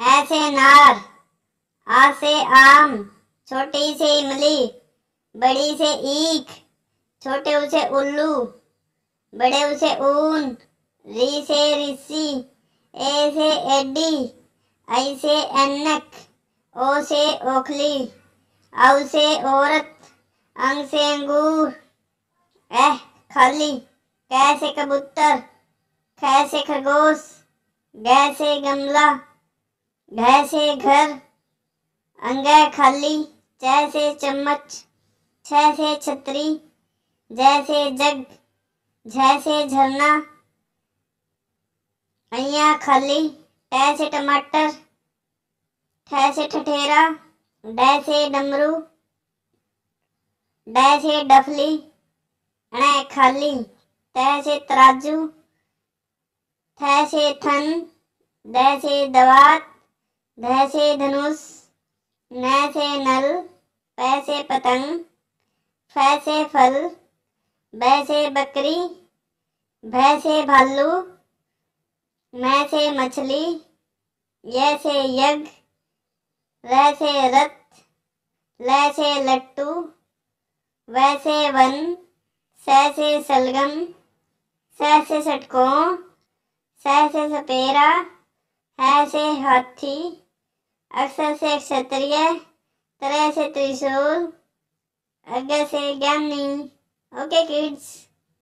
ऐसे से अनार आ से आम छोटी से इमली बड़ी से ईख छोटे उसे उल्लू बड़े उसे ऊन री से रिसी ए से एडी आई से अन्नक ओ से ओखली औ से औरत अंग से अंगूर एह खाली कै से कबूतर ख से खरगोश गैसे से गमला भैसे घर अंगह खाली जैसे चम्मच छह से छतरी जैसे जग जैसे से झरना अया खाली टह टमाटर ठह ठठेरा डैसे डमरू डैसे डफली अण खाली तैसे तराजू थ थन दह दवात ध से धनुष न से नल प से पतंग फ से फल ब से बकरी भ से भालू म से मछली य से यज्ञ र से रथ ल से लट्टू व से वन स से सलगम स से षटकों स से सपेरा ऐसे से हाथी अक्षर से क्षत्रिय तरह से त्रिशूल अग्र से ज्ञानी ओके किड्स